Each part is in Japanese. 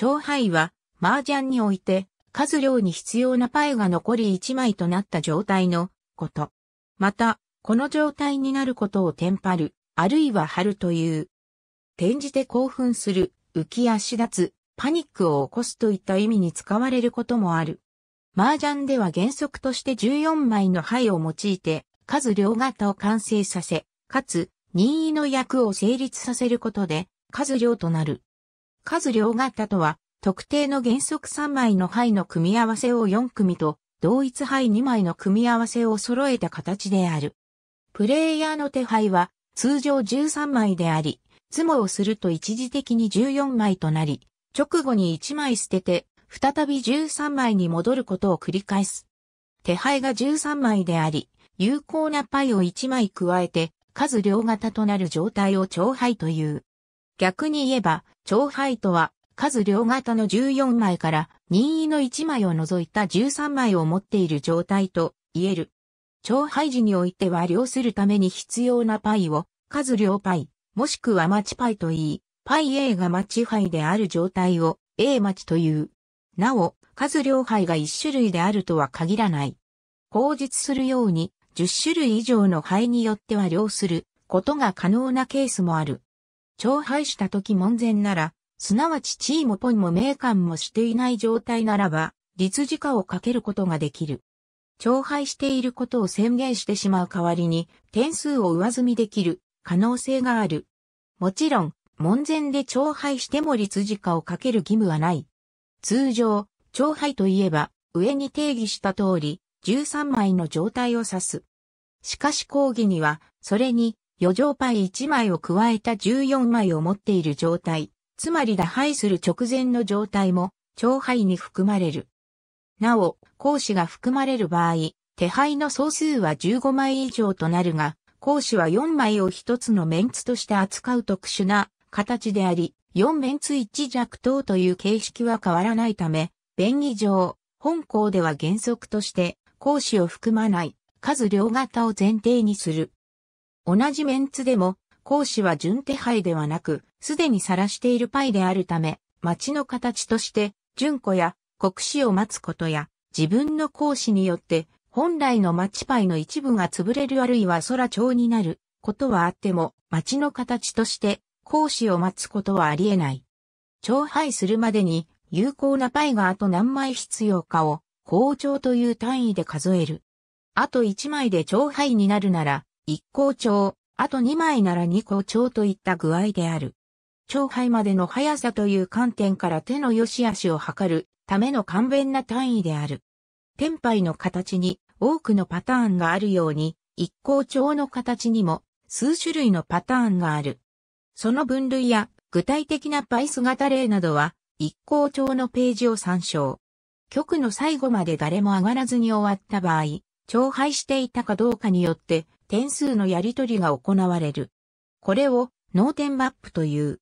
長杯は、麻雀において、数量に必要なパイが残り1枚となった状態のこと。また、この状態になることをテンパる、あるいは張るという。転じて興奮する、浮き足立つ、パニックを起こすといった意味に使われることもある。麻雀では原則として14枚の牌を用いて、数両型を完成させ、かつ、任意の役を成立させることで、数量となる。数両型とは、特定の原則3枚の牌の組み合わせを4組と、同一牌2枚の組み合わせを揃えた形である。プレイヤーの手牌は、通常13枚であり、積モをすると一時的に14枚となり、直後に1枚捨てて、再び13枚に戻ることを繰り返す。手牌が13枚であり、有効なパイを1枚加えて、数両型となる状態を超牌という。逆に言えば、長牌とは、数両型の14枚から任意の1枚を除いた13枚を持っている状態と言える。長牌時においては量するために必要なパイを数両パイ、もしくはマチパイと言い、パイ A がマチイである状態を A マチという。なお、数両牌が1種類であるとは限らない。口述するように、10種類以上の牌によっては量することが可能なケースもある。徴敗した時門前なら、すなわち地位もポイも名官もしていない状態ならば、律時化をかけることができる。徴敗していることを宣言してしまう代わりに、点数を上積みできる可能性がある。もちろん、門前で徴廃しても立時化をかける義務はない。通常、徴廃といえば、上に定義した通り、13枚の状態を指す。しかし講義には、それに、余剰パイ1枚を加えた14枚を持っている状態、つまり打敗する直前の状態も、超敗に含まれる。なお、講師が含まれる場合、手配の総数は15枚以上となるが、講師は4枚を1つのメンツとして扱う特殊な形であり、4面ツ1弱等という形式は変わらないため、便宜上、本校では原則として、講師を含まない、数量型を前提にする。同じメンツでも、講師は準手配ではなく、すでに晒しているパイであるため、町の形として、順子や国士を待つことや、自分の講師によって、本来の町パイの一部が潰れるあるいは空町になることはあっても、町の形として、講師を待つことはあり得ない。長配するまでに、有効なパイがあと何枚必要かを、校長という単位で数える。あと1枚で長配になるなら、一校長、あと2枚なら2校長といった具合である。長輩までの速さという観点から手の良し悪しを測るための簡便な単位である。天杯の形に多くのパターンがあるように、一校長の形にも数種類のパターンがある。その分類や具体的なパイス型例などは、一校長のページを参照。局の最後まで誰も上がらずに終わった場合、長輩していたかどうかによって点数のやり取りが行われる。これを脳点マップという。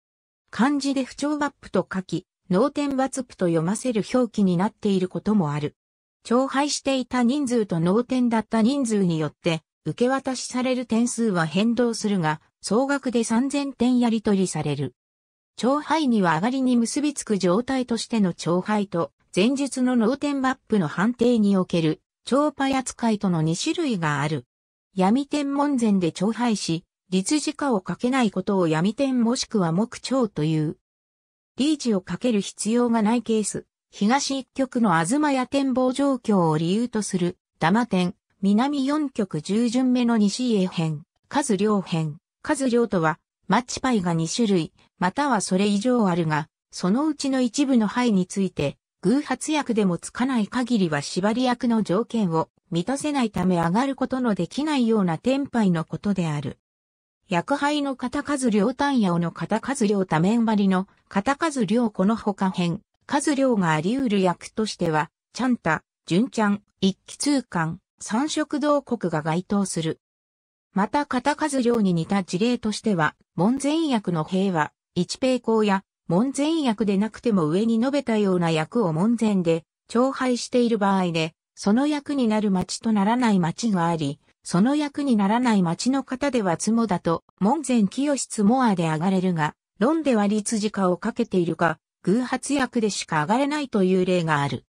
漢字で不調マップと書き、脳点バツプと読ませる表記になっていることもある。徴配していた人数と脳点だった人数によって、受け渡しされる点数は変動するが、総額で3000点やり取りされる。徴配には上がりに結びつく状態としての超配と、前述の脳点マップの判定における、超配扱いとの2種類がある。闇天門前で徴廃し、立時化をかけないことを闇天もしくは木長という。リーチをかける必要がないケース、東一局の東や展望状況を理由とする、玉天、南四局十巡目の西へ編、数両編、数両とは、マッチパイが2種類、またはそれ以上あるが、そのうちの一部の囲について、偶発薬でもつかない限りは縛り薬の条件を満たせないため上がることのできないような天敗のことである。薬杯の片数量単尾の片数量多面割りの片数量この他編、数量があり得る薬としては、チャンタ、純ちゃん、一気通貫、三色同国が該当する。また片数量に似た事例としては、門前薬の平和、一平行や門前役でなくても上に述べたような役を門前で、徴配している場合で、その役になる町とならない町があり、その役にならない町の方では積だと、門前清室モアで上がれるが、論では立地。化をかけているか、偶発役でしか上がれないという例がある。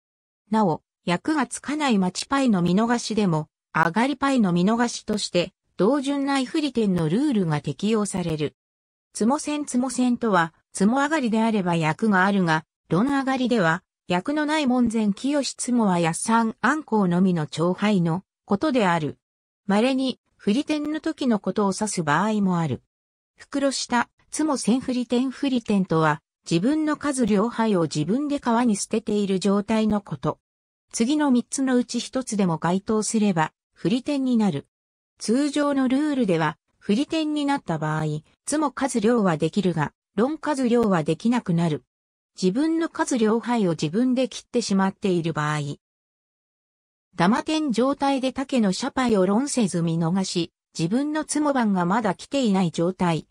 なお、役がつかない町パイの見逃しでも、上がりパイの見逃しとして、同順内不利点のルールが適用される。つも線つも線とは、つも上がりであれば役があるが、どの上がりでは、役のない門前清しつもはやさんこうのみの長輩のことである。稀に、振り点の時のことを指す場合もある。袋下、つも千振り点振り点とは、自分の数両牌を自分で川に捨てている状態のこと。次の三つのうち一つでも該当すれば、振り点になる。通常のルールでは、振り点になった場合、つも数量はできるが、論数量はできなくなる。自分の数量範囲を自分で切ってしまっている場合。玉点状態で竹の社パイを論せず見逃し、自分のつも番がまだ来ていない状態。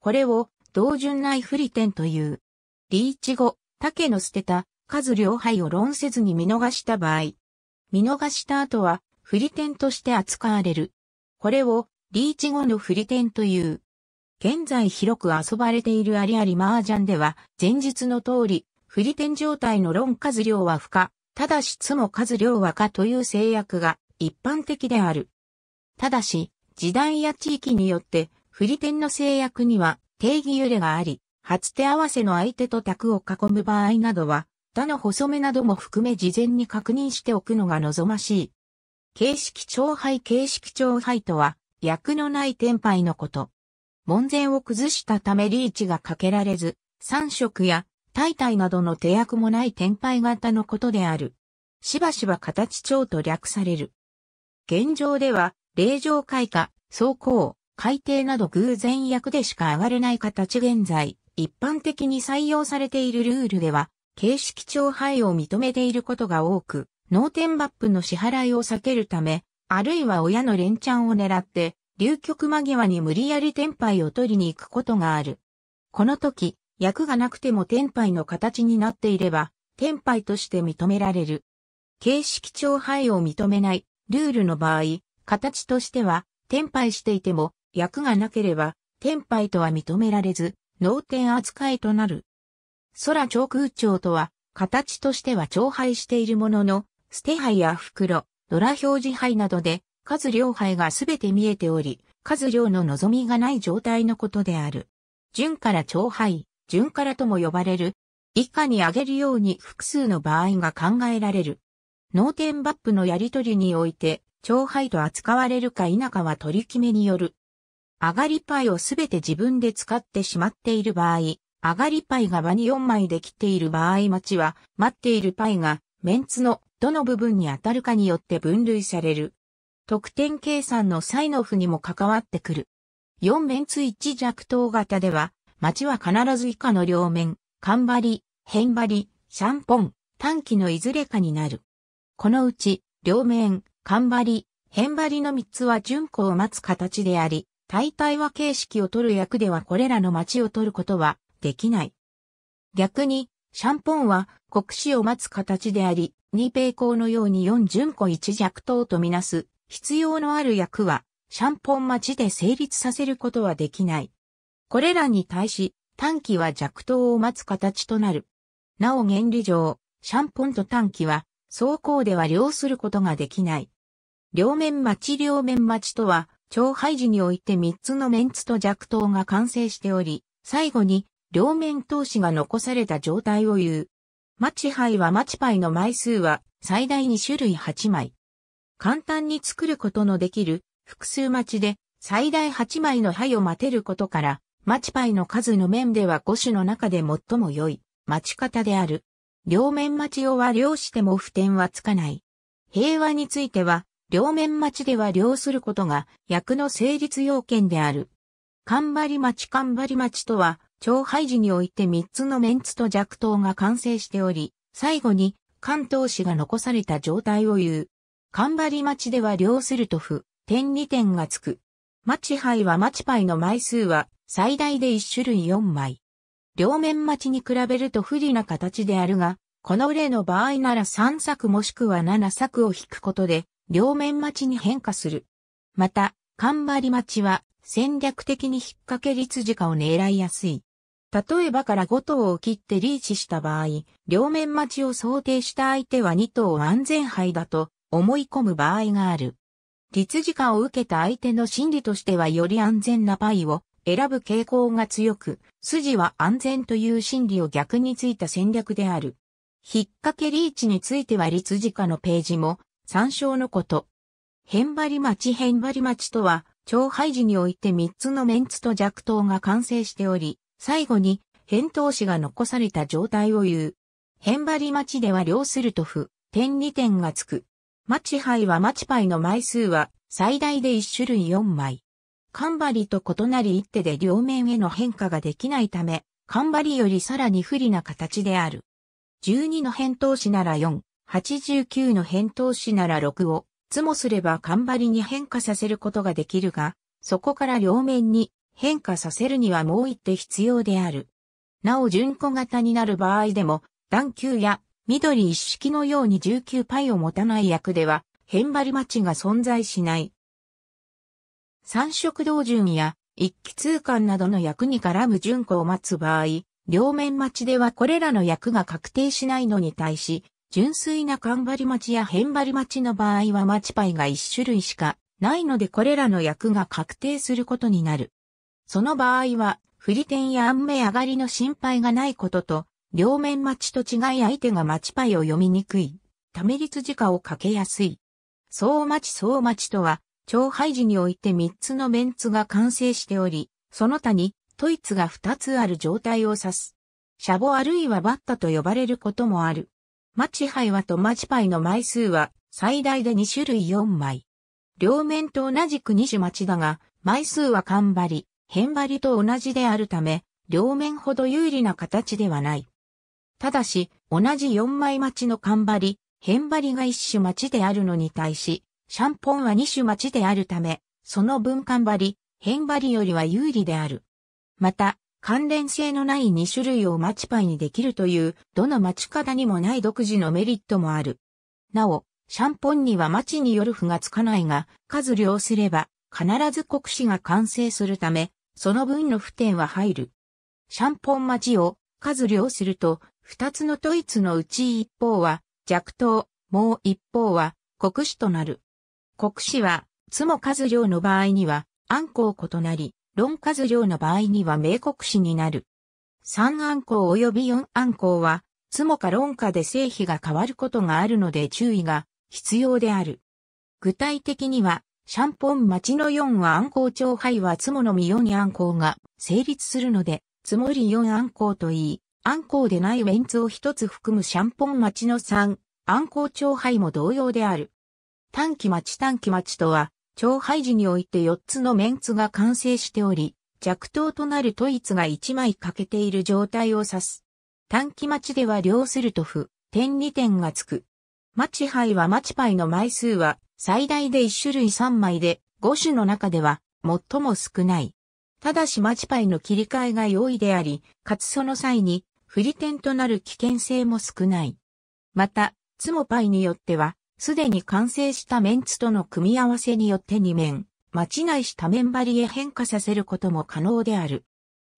これを、同順内不利点という。リーチ後、竹の捨てた数両配を論せずに見逃した場合、見逃した後は、不利点として扱われる。これを、リーチ後の不利点という。現在広く遊ばれているありあり麻雀では、前述の通り、不利点状態の論数量は不可、ただしつも数量は可という制約が一般的である。ただし、時代や地域によって、不利点の制約には定義揺れがあり、初手合わせの相手と卓を囲む場合などは、他の細めなども含め事前に確認しておくのが望ましい。形式長配形式長配とは、役のない天配のこと。門前を崩したためリーチがかけられず、三色や大体などの手役もない天敗型のことである。しばしば形長と略される。現状では、霊場開花、走行、海底など偶然役でしか上がれない形現在、一般的に採用されているルールでは、形式長配を認めていることが多く、脳天バップの支払いを避けるため、あるいは親の連チャンを狙って、流局間際に無理やり天杯を取りに行くことがある。この時、役がなくても天杯の形になっていれば、天杯として認められる。形式長廃を認めないルールの場合、形としては、天杯していても、役がなければ、天杯とは認められず、脳天扱いとなる。空長空長とは、形としては長廃しているものの、捨て杯や袋、ドラ表示杯などで数両杯がすべて見えており、数両の望みがない状態のことである。順から長杯、順からとも呼ばれる。以下に挙げるように複数の場合が考えられる。脳天バップのやり取りにおいて、長杯と扱われるか否かは取り決めによる。上がりパイをすべて自分で使ってしまっている場合、上がりパイが場に4枚できている場合待ちは、待っているパイが、メンツのどの部分に当たるかによって分類される。得点計算のサイノフにも関わってくる。4面ツ1弱等型では、町は必ず以下の両面、間張り、辺張り、シャンポン、短期のいずれかになる。このうち、両面、間張り、辺張りの3つは順子を待つ形であり、大体は形式を取る役ではこれらの町を取ることはできない。逆に、シャンポンは国史を待つ形であり、二平行のように四順子一弱等とみなす必要のある役は、シャンポン待ちで成立させることはできない。これらに対し、短期は弱投を待つ形となる。なお原理上、シャンポンと短期は、走行では両することができない。両面待ち両面待ちとは、超配時において3つのメンツと弱投が完成しており、最後に、両面投資が残された状態を言う。待ちハは待ちパイの枚数は最大2種類8枚。簡単に作ることのできる複数待ちで最大8枚の牌を待てることから、待ちイの数の面では5種の中で最も良い待ち方である。両面待ちをは漁しても不点はつかない。平和については、両面待ちでは漁することが役の成立要件である。頑張り待ち頑張り待ちとは、超廃時において3つのメンツと弱刀が完成しており、最後に関東氏が残された状態を言う。頑張り町では両すると府、点2点がつく。町牌は町ちイの枚数は最大で1種類4枚。両面町に比べると不利な形であるが、この例の場合なら3作もしくは7作を引くことで、両面町に変化する。また、頑張り町は戦略的に引っ掛け率時価を狙いやすい。例えばから5頭を切ってリーチした場合、両面待ちを想定した相手は2頭安全牌だと、思い込む場合がある。立時化を受けた相手の心理としてはより安全なパイを選ぶ傾向が強く、筋は安全という心理を逆についた戦略である。引っ掛けリーチについては立時化のページも参照のこと。変張り待ち変張り待ちとは、超廃時において3つのメンツと弱頭が完成しており、最後に、変答詞が残された状態を言う。変張り待ちでは両すると不、点2点がつく。マチハイはマチパイの枚数は最大で1種類4枚。カンバリと異なり一手で両面への変化ができないため、カンバリよりさらに不利な形である。12の変答子なら4、89の変答子なら6を、つもすればカンバリに変化させることができるが、そこから両面に変化させるにはもう一手必要である。なお順子型になる場合でも、段級や緑一式のように19パイを持たない役では、変張り待ちが存在しない。三色道順や一気通貫などの役に絡む順子を待つ場合、両面待ちではこれらの役が確定しないのに対し、純粋な勘張り待ちや変張り待ちの場合は待ちパイが一種類しかないのでこれらの役が確定することになる。その場合は、振り点や暗目上がりの心配がないことと、両面待ちと違い相手が待ちパイを読みにくい。ため率時価をかけやすい。総待ち総待ちとは、超配時において3つのメンツが完成しており、その他に、トイツが2つある状態を指す。シャボあるいはバッタと呼ばれることもある。待ちパイはと待ちパイの枚数は最大で2種類4枚。両面と同じく2種待ちだが、枚数は缶張り、辺張りと同じであるため、両面ほど有利な形ではない。ただし、同じ4枚待ちの缶張り、ン張りが1種待ちであるのに対し、シャンポンは2種待ちであるため、その分缶張り、ン張りよりは有利である。また、関連性のない2種類を町パイにできるという、どの町方にもない独自のメリットもある。なお、シャンポンには町による符がつかないが、数量すれば、必ず国史が完成するため、その分の不点は入る。シャンポンマチを数量すると、二つの統一のうち一方は弱党、もう一方は国史となる。国史は、つも数量の場合には、暗号異なり、論数量の場合には名国史になる。三暗号及び四暗号は、つもか論かで成否が変わることがあるので注意が必要である。具体的には、シャンポン町の四は暗号長杯はつものみ四に暗号が成立するので、つもり四暗号といい、アンコウでないメンツを一つ含むシャンポン町の三、アンコウ町杯も同様である。短期町短期町とは、町杯時において四つのメンツが完成しており、弱糖となるトイツが一枚欠けている状態を指す。短期待ちでは両すると不、点二点がつく。待ち杯は待ち杯の枚数は最大で一種類三枚で、五種の中では最も少ない。ただし待ち杯の切り替えが容易であり、かつその際に不利点となる危険性も少ない。また、ツモパイによっては、すでに完成したメンツとの組み合わせによって2面、待ちないし多面張りへ変化させることも可能である。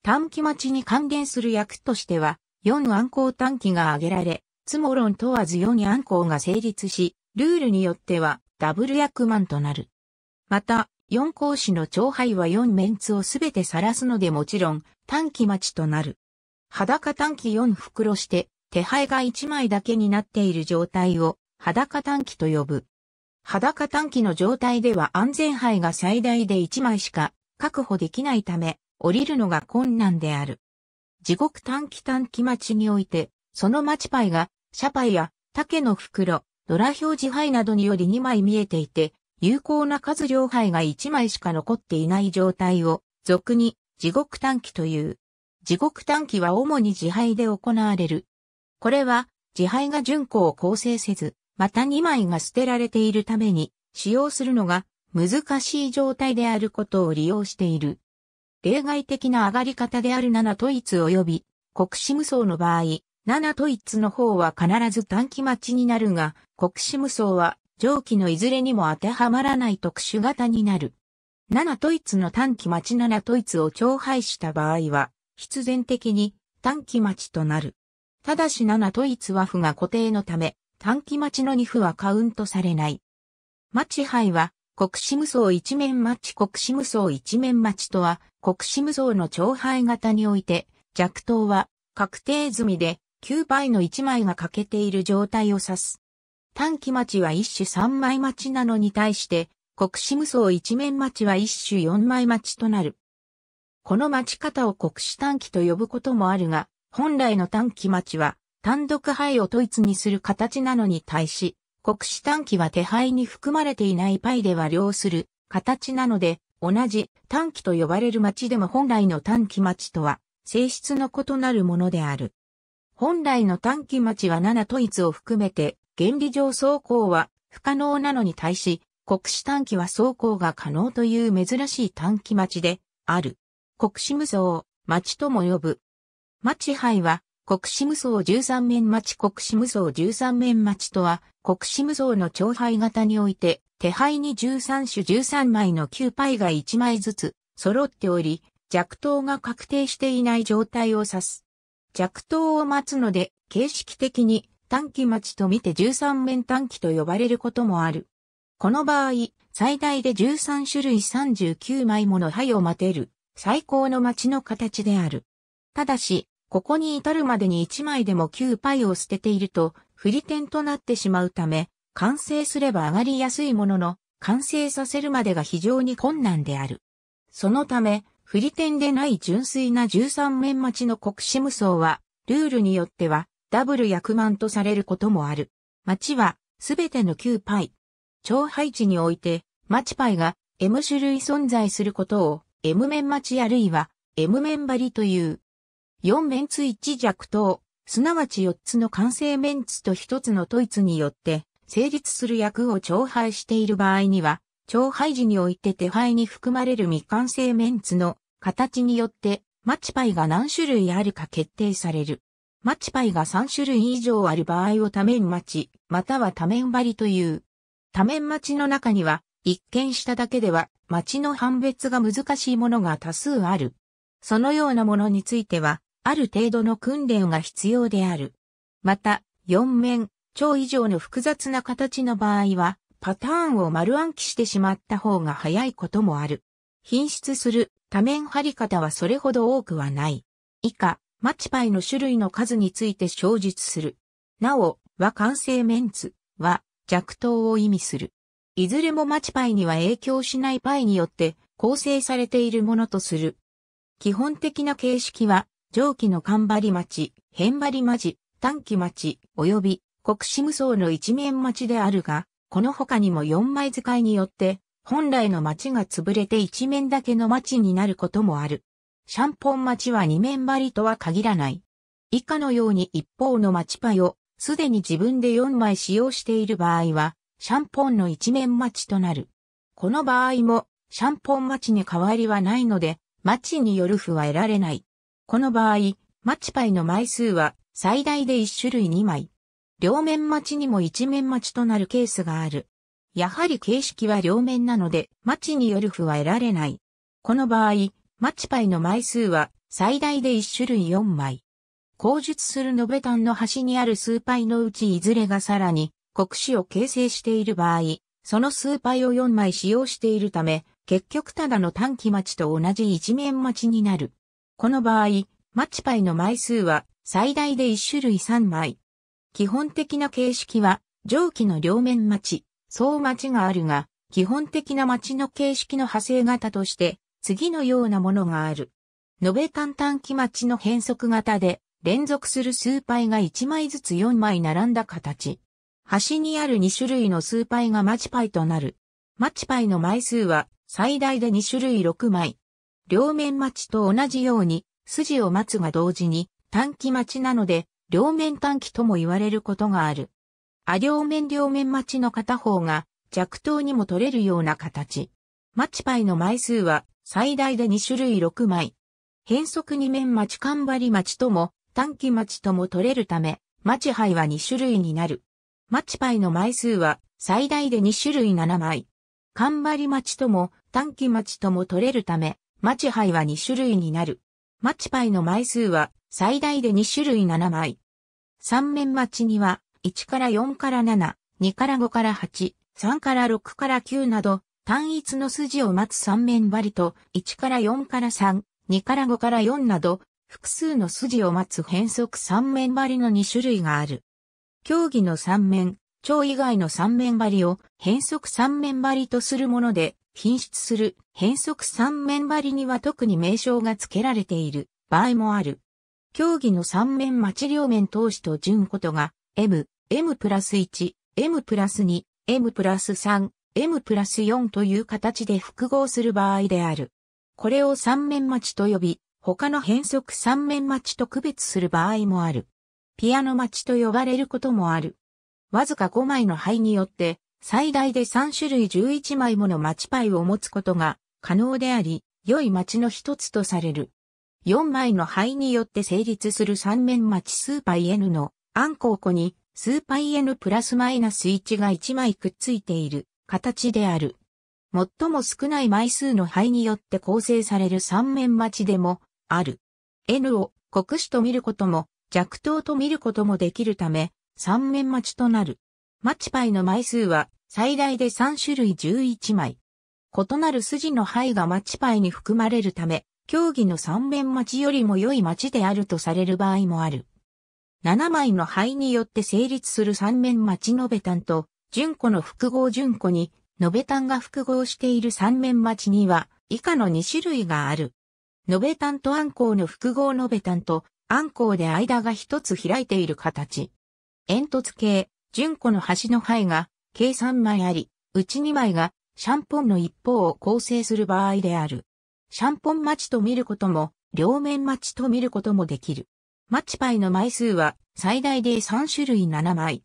短期待ちに関連する役としては、4暗号短期が挙げられ、ツモ論問わず4暗号が成立し、ルールによってはダブル役満となる。また、4講師の長輩は4メンツをすべて晒すのでもちろん短期待ちとなる。裸短期4袋して、手配が1枚だけになっている状態を裸短期と呼ぶ。裸短期の状態では安全牌が最大で1枚しか確保できないため、降りるのが困難である。地獄短期短期待ちにおいて、その待ちイが、シパイや竹の袋、ドラ表示牌などにより2枚見えていて、有効な数量牌が1枚しか残っていない状態を、俗に地獄短期という。自国短期は主に自敗で行われる。これは、自敗が巡行を構成せず、また2枚が捨てられているために、使用するのが難しい状態であることを利用している。例外的な上がり方である7トイツ及び、国士無双の場合、7トイツの方は必ず短期待ちになるが、国士無双は上記のいずれにも当てはまらない特殊型になる。7トイツの短期待ち7トイツを超配した場合は、必然的に短期待ちとなる。ただし7と1は負が固定のため、短期待ちの2負はカウントされない。待ち牌は、国士無双一面待ち国士無双一面待ちとは、国士無双の長牌型において、弱刀は確定済みで、9倍の1枚が欠けている状態を指す。短期待ちは一種3枚待ちなのに対して、国士無双一面待ちは一種4枚待ちとなる。この待ち方を国士短期と呼ぶこともあるが、本来の短期待ちは、単独牌を統一にする形なのに対し、国士短期は手牌に含まれていないパイでは量する形なので、同じ短期と呼ばれる町でも本来の短期町とは性質の異なるものである。本来の短期町は7統一を含めて原理上走行は不可能なのに対し国士短期は走行が可能という珍しい短期町である。国士無双、町とも呼ぶ。町杯は、国士無双13面町国士無双13面町とは、国士無双の長杯型において、手杯に13種13枚の9杯が1枚ずつ、揃っており、弱刀が確定していない状態を指す。弱刀を待つので、形式的に短期待ちと見て13面短期と呼ばれることもある。この場合、最大で13種類39枚もの灰を待てる。最高の街の形である。ただし、ここに至るまでに1枚でも9パイを捨てていると、振り点となってしまうため、完成すれば上がりやすいものの、完成させるまでが非常に困難である。そのため、振り点でない純粋な13面待ちの国士無双は、ルールによっては、ダブル役満とされることもある。町は、すべての9パイ。超配置において、町パイが M 種類存在することを、M 面待ちあるいは M 面張りという。4面つ1弱等、すなわち4つの完成面つと1つの統一によって成立する役を調配している場合には、調配時において手配に含まれる未完成面つの形によってマチパイが何種類あるか決定される。マチパイが3種類以上ある場合を多面待ち、または多面張りという。多面待ちの中には、一見しただけでは町の判別が難しいものが多数ある。そのようなものについては、ある程度の訓練が必要である。また、四面、超以上の複雑な形の場合は、パターンを丸暗記してしまった方が早いこともある。品質する多面張り方はそれほど多くはない。以下、マチパイの種類の数について詳述する。なお、和完成メンツは弱糖を意味する。いずれもマチパイには影響しないパイによって構成されているものとする。基本的な形式は、上記のカ張り町、変張り町、短期町、及び国士無双の一面町であるが、この他にも4枚使いによって、本来の町が潰れて一面だけの町になることもある。シャンポン町は二面張りとは限らない。以下のように一方の町パイをすでに自分で4枚使用している場合は、シャンポンの一面待ちとなる。この場合も、シャンポン待ちに変わりはないので、待ちによる符は得られない。この場合、マチパイの枚数は最大で1種類2枚。両面待ちにも一面待ちとなるケースがある。やはり形式は両面なので、待ちによる符は得られない。この場合、マチパイの枚数は最大で1種類4枚。口述する延べ単の端にある数パイのうちいずれがさらに国紙を形成している場合、その数倍を4枚使用しているため、結局ただの短期待ちと同じ一面待ちになる。この場合、マチパイの枚数は最大で1種類3枚。基本的な形式は上記の両面待ち、総待ちがあるが、基本的な待ちの形式の派生型として次のようなものがある。延べ間短期待ちの変則型で連続する数パイが1枚ずつ4枚並んだ形。端にある2種類の数パイがマチパイとなる。マチパイの枚数は最大で2種類6枚。両面待ちと同じように、筋を待つが同時に短期待ちなので、両面短期とも言われることがある。あ両面両面待ちの片方が弱糖にも取れるような形。マチパイの枚数は最大で2種類6枚。変則2面待ち、頑張り待ちとも短期待ちとも取れるため、待ち牌は2種類になる。マチパイの枚数は最大で2種類7枚。ンバり待ちとも短期待ちとも取れるため、マチハイは2種類になる。マチパイの枚数は最大で2種類7枚。三面待ちには1から4から7、2から5から8、3から6から9など、単一の筋を待つ三面針と、1から4から3、2から5から4など、複数の筋を待つ変則三面針の2種類がある。競技の三面、蝶以外の三面張りを変則三面張りとするもので、品質する変則三面張りには特に名称が付けられている場合もある。競技の三面待ち両面投資と順ことが、M、M プラス1、M プラス2、M プラス3、M プラス4という形で複合する場合である。これを三面待ちと呼び、他の変則三面待ちと区別する場合もある。ピアノ町と呼ばれることもある。わずか5枚の灰によって、最大で3種類11枚もの町パイを持つことが可能であり、良い町の一つとされる。4枚の灰によって成立する三面町スーパイ N の暗ウ庫にスーパイ N プラスマイナス1が1枚くっついている形である。最も少ない枚数の灰によって構成される三面町でもある。N を国主と見ることも弱糖と見ることもできるため、三面待ちとなる。マチパイの枚数は最大で3種類11枚。異なる筋の灰がマチパイに含まれるため、競技の三面待ちよりも良い待ちであるとされる場合もある。7枚の灰によって成立する三面待ちのべたんと、純子の複合純子に、のべたんが複合している三面待ちには、以下の2種類がある。のべたんとあんこうの複合のべたんと、暗光で間が一つ開いている形。煙突系、純子の端の灰が計3枚あり、うち2枚がシャンポンの一方を構成する場合である。シャンポン待ちと見ることも、両面待ちと見ることもできる。マチパイの枚数は最大で3種類7枚。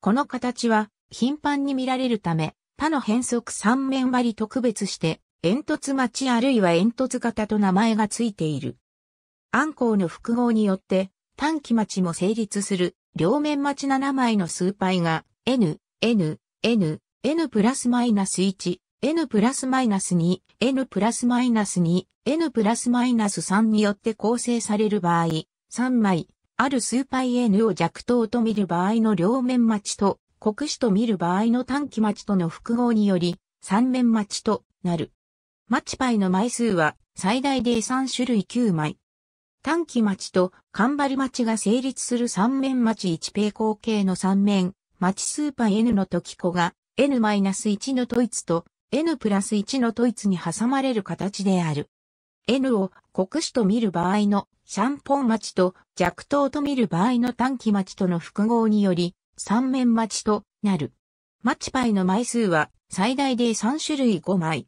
この形は頻繁に見られるため、他の変則3面割り特別して、煙突待ちあるいは煙突型と名前がついている。安港の複合によって、短期町も成立する、両面町7枚の数パイが、n、n、n、n プラスマイナス1、n プラスマイナス2、n プラスマイナス2、n プラスマイナス3によって構成される場合、3枚、ある数パイ n を弱等と見る場合の両面町と、国史と見る場合の短期町との複合により、三面町となる。マパイの枚数は最大で3種類9枚。短期町と頑張り町が成立する三面町一平行形の三面町スーパー N の時子が N-1 の統イツと N プラス1の統イツに挟まれる形である。N を国主と見る場合のシャンポン町と弱東と見る場合の短期町との複合により三面町となる。町パイの枚数は最大で3種類5枚。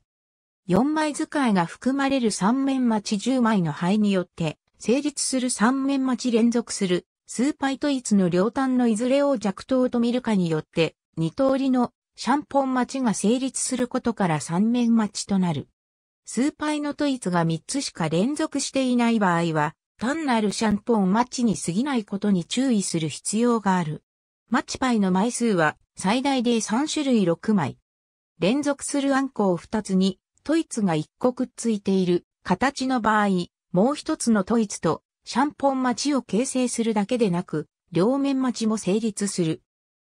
4枚使いが含まれる三面町10枚の灰によって成立する三面待ち連続する、スーパイトイツの両端のいずれを弱頭と見るかによって、二通りのシャンポン待ちが成立することから三面待ちとなる。スーパイのトイツが三つしか連続していない場合は、単なるシャンポン待ちに過ぎないことに注意する必要がある。マッチパイの枚数は最大で3種類6枚。連続するあんこを2つに、トイツが1個くっついている形の場合、もう一つの統一と、シャンポン町を形成するだけでなく、両面町も成立する。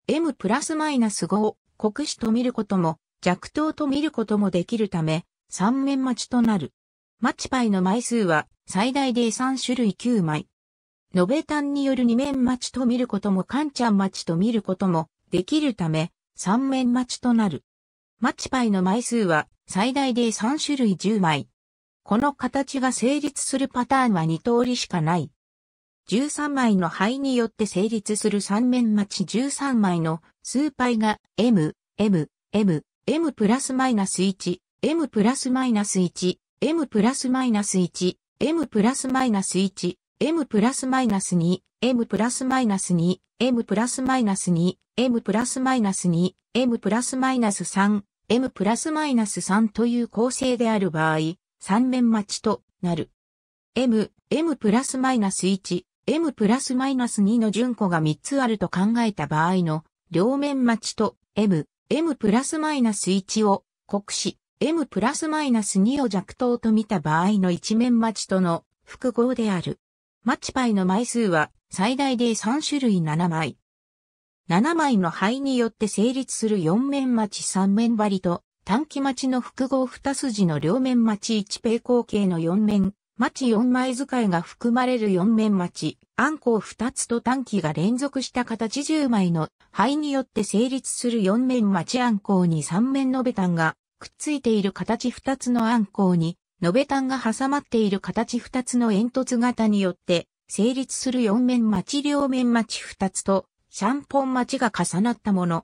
M プラスマイナス5を国市と見ることも、弱等と見ることもできるため、三面待ちとなる。マチパイの枚数は最大で3種類9枚。延べ単による二面待ちと見ることもカンちゃん待ちと見ることもできるため、三面待ちとなる。マッチパイの枚数は最大で3種類10枚。この形が成立するパターンは2通りしかない。13枚の牌によって成立する3面待ち13枚の数牌が M、M、M、M プラスマイナス1、M プラスマイナス1、M プラスマイナス1、M プラスマイナス1、M プラスマイナス2、M プラスマイナス2、M プラスマイナス2、M プラスマイナス2、M プラスマイナス3、M プラスマイナス3という構成である場合、3面待ちとなる。M、M プラスマイナス1、M プラスマイナス2の順個が3つあると考えた場合の両面待ちと M、M プラスマイナス1を国し、M プラスマイナス2を弱等と見た場合の一面待ちとの複合である。マチパイの枚数は最大で3種類7枚。7枚の牌によって成立する4面待ち3面張りと短期待ちの複合二筋の両面待ち一平行形の四面、待ち四枚使いが含まれる四面待ち、暗行二つと短期が連続した形十枚の灰によって成立する四面待ち暗行に三面のベタンがくっついている形二つの暗行に、のべたんが挟まっている形二つの煙突型によって成立する四面待ち両面待ち二つと、シャンポン待ちが重なったもの。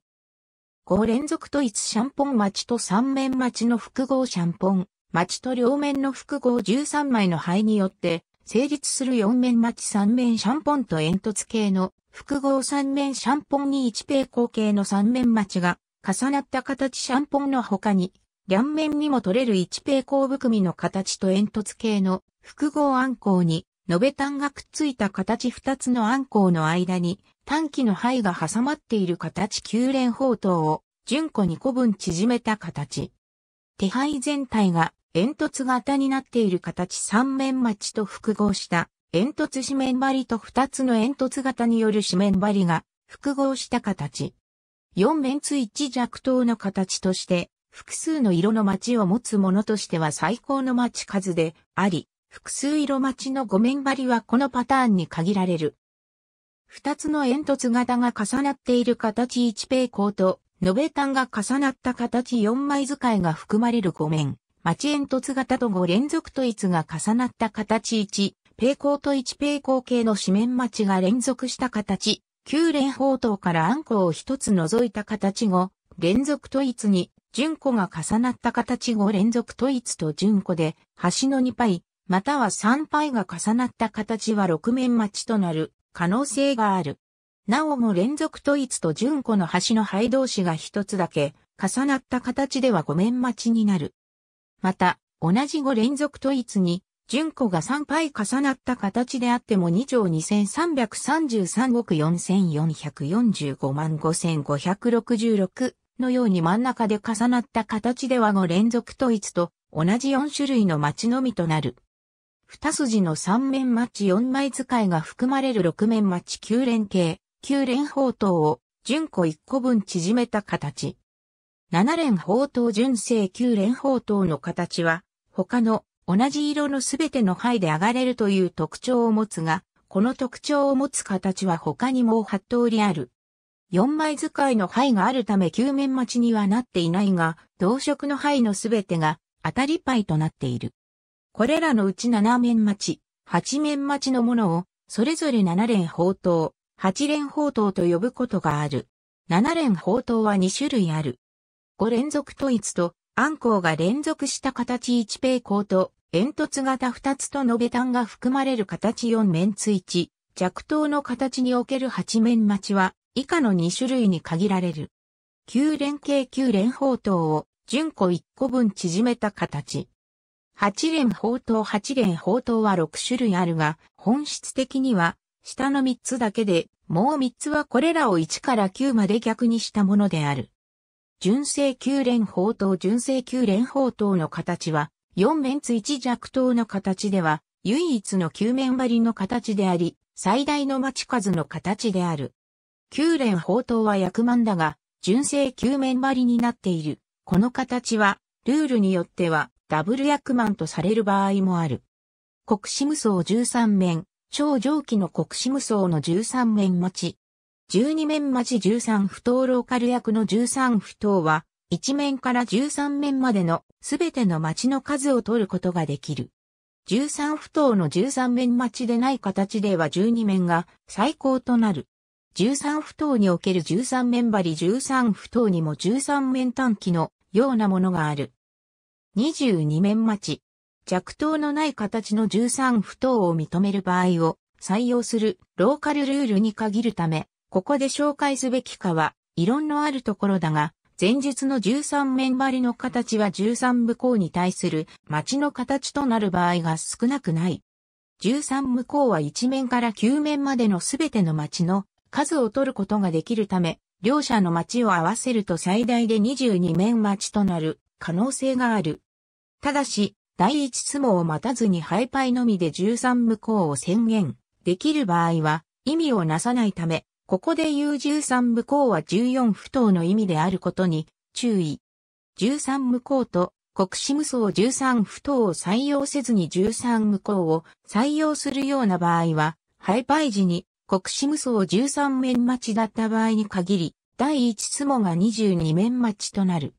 五連続都一シャンポン町と三面町の複合シャンポン町と両面の複合13枚の灰によって成立する四面町三面シャンポンと煙突系の複合三面シャンポンに一平行形の三面町が重なった形シャンポンの他に両面にも取れる一平行含みの形と煙突系の複合暗光に延べ単がくっついた形二つの暗光の間に短期の肺が挟まっている形九連砲塔を順弧2個分縮めた形。手肺全体が煙突型になっている形三面待ちと複合した煙突四面張りと二つの煙突型による四面張りが複合した形。四面つ一弱等の形として複数の色の町を持つものとしては最高の町数であり、複数色町の五面張りはこのパターンに限られる。二つの煙突型が重なっている形一平行と、延べ端が重なった形四枚使いが含まれる五面。町煙突型と五連続統一が重なった形一。平行と一平行形の四面町が連続した形、九連砲塔からあんこを一つ除いた形五連続統一に、順子が重なった形五連続統一と順子で、端の二パイ、または三パイが重なった形は六面町となる。可能性がある。なおも連続統一と順子の橋の灰同士が一つだけ重なった形では5面待ちになる。また、同じ5連続統一に、順子が3杯重なった形であっても2兆2333億4445万5566のように真ん中で重なった形では5連続統一と同じ4種類の町のみとなる。二筋の三面待ち四枚使いが含まれる六面待ち九連形、九連砲塔を順個一個分縮めた形。七連砲塔純正九連砲塔の形は、他の同じ色のすべての灰で上がれるという特徴を持つが、この特徴を持つ形は他にも8通りある。4枚使いの灰があるため九面待ちにはなっていないが、同色の灰のすべてが当たり灰となっている。これらのうち7面待ち、8面待ちのものを、それぞれ7連砲塔、8連砲塔と呼ぶことがある。7連砲塔は2種類ある。5連続統一と、暗光が連続した形1平行と、煙突型2つと延べ端が含まれる形4面つ一、弱灯の形における8面待ちは、以下の2種類に限られる。9連系9連砲塔を、順個1個分縮めた形。八連砲塔八連砲塔は六種類あるが、本質的には、下の三つだけで、もう三つはこれらを一から九まで逆にしたものである。純正九連砲塔純正九連砲塔の形は、四面つ一弱塔の形では、唯一の九面張りの形であり、最大の待ち数の形である。九連砲塔は役満だが、純正九面張りになっている。この形は、ルールによっては、ダブル役満とされる場合もある。国士無双13面、超上記の国士無双の13面待ち。12面待ち13不等ローカル役の13不等は、1面から13面までのすべての町の数を取ることができる。13不等の13面待ちでない形では12面が最高となる。13不等における13面張り13不等にも13面短期のようなものがある。22面待ち。弱糖のない形の13不等を認める場合を採用するローカルルールに限るため、ここで紹介すべきかは、異論のあるところだが、前述の13面張りの形は13向こうに対する町の形となる場合が少なくない。13向こうは1面から9面までのすべての町の数を取ることができるため、両者の町を合わせると最大で22面町となる可能性がある。ただし、第一相撲を待たずに敗敗のみで13無効を宣言できる場合は意味をなさないため、ここで言う13無効は14不当の意味であることに注意。13無効と国士無双13不当を採用せずに13無効を採用するような場合は、敗敗時に国士無双13面待ちだった場合に限り、第一相撲が22面待ちとなる。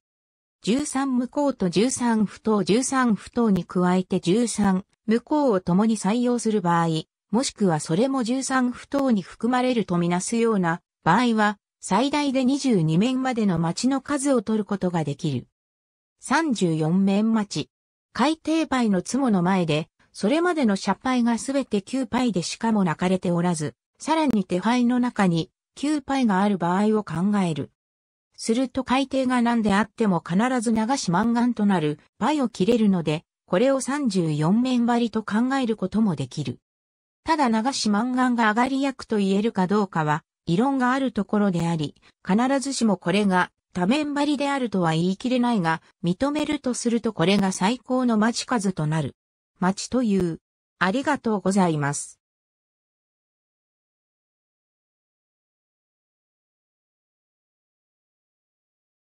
13無効と13不当13不当に加えて13無効を共に採用する場合、もしくはそれも13不当に含まれるとみなすような場合は、最大で22面までの町の数を取ることができる。34面町。海底牌のつもの前で、それまでの社牌がすべて9牌でしかも泣かれておらず、さらに手牌の中に9牌がある場合を考える。すると海底が何であっても必ず流し満岸となる、倍を切れるので、これを34面張りと考えることもできる。ただ流し満岸が上がり役と言えるかどうかは、異論があるところであり、必ずしもこれが多面張りであるとは言い切れないが、認めるとするとこれが最高の待ち数となる。待ちという。ありがとうございます。